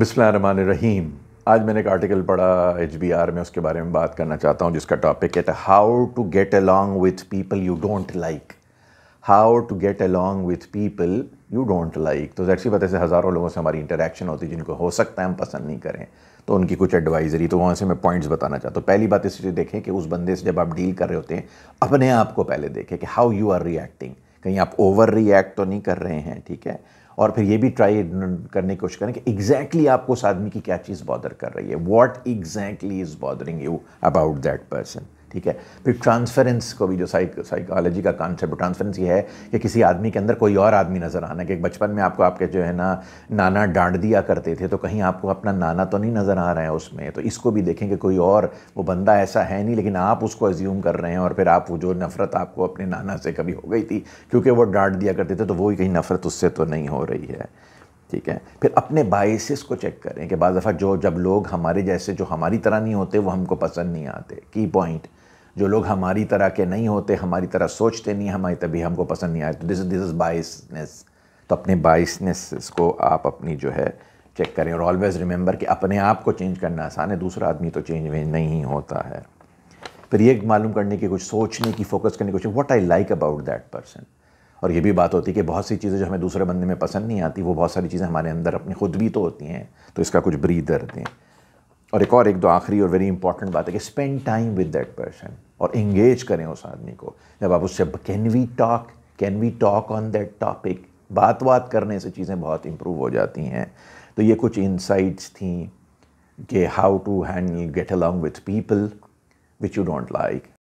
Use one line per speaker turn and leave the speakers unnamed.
बिस्मिल रहीम आज मैंने एक आर्टिकल पढ़ा एच में उसके बारे में बात करना चाहता हूँ जिसका टॉपिक है how to get along with people you don't like how to get along with people you don't like तो जैसी वजह से हज़ारों लोगों से हमारी इंटरेक्शन होती है जिनको हो सकता है हम पसंद नहीं करें तो उनकी कुछ एडवाइजरी तो वहाँ से मैं पॉइंट्स बताना चाहता हूँ पहली बात इस देखें कि उस बंदे से जब आप डील कर रहे होते हैं अपने आप को पहले देखें कि हाउ यू आर रिएक्टिंग कहीं आप ओवर रिएक्ट तो नहीं कर रहे हैं ठीक है और फिर ये भी ट्राई करने की कोशिश करें कि एग्जैक्टली exactly आपको उस आदमी की क्या चीज़ बॉदर कर रही है what exactly is bothering you about that person ठीक है फिर ट्रांसफरेंस को भी जो साइक साइकोलॉजी का कॉन्सेप्ट ट्रांसफरेंस ये है कि किसी आदमी के अंदर कोई और आदमी नज़र आना कि बचपन में आपको आपके जो है ना नाना डांट दिया करते थे तो कहीं आपको अपना नाना तो नहीं नज़र आ रहा है उसमें तो इसको भी देखें कि कोई और वो बंदा ऐसा है नहीं लेकिन आप उसको एज्यूम कर रहे हैं और फिर आप वो जो नफ़रत आपको अपने नाना से कभी हो गई थी क्योंकि वो डांट दिया करते थे तो वो ही कहीं नफ़रत उससे तो नहीं हो रही है ठीक है फिर अपने बाइसिस को चेक करें कि बज़ दफ़ा जो जब लोग हमारे जैसे जो हमारी तरह नहीं होते वो हमको पसंद नहीं आते की पॉइंट जो लोग हमारी तरह के नहीं होते हमारी तरह सोचते नहीं हमारी तभी हमको पसंद नहीं आए तो दिस दिस इज़ बाइसनेस तो अपने बाइसनेस को आप अपनी जो है चेक करें और ऑलवेज़ रिमेंबर कि अपने आप को चेंज करना आसान है दूसरा आदमी तो चेंज वेंज नहीं होता है फिर ये मालूम करने की कुछ सोचने की फोकस करने की कुछ what I like about that person और ये भी बात होती है कि बहुत सी चीज़ें जो हमें दूसरे बंदे में पसंद नहीं आती वो बहुत सारी चीज़ें हमारे अंदर अपनी खुद भी तो होती हैं तो इसका कुछ ब्रीदर दें और एक और एक दो आखिरी और वेरी इंपॉर्टेंट बात है कि spend time with that person और इंगेज करें उस आदमी को जब आप उससे can we talk can we talk on that topic बात बात करने से चीज़ें बहुत इम्प्रूव हो जाती हैं तो ये कुछ इंसाइट्स थी कि how to handle get along with people which you don't like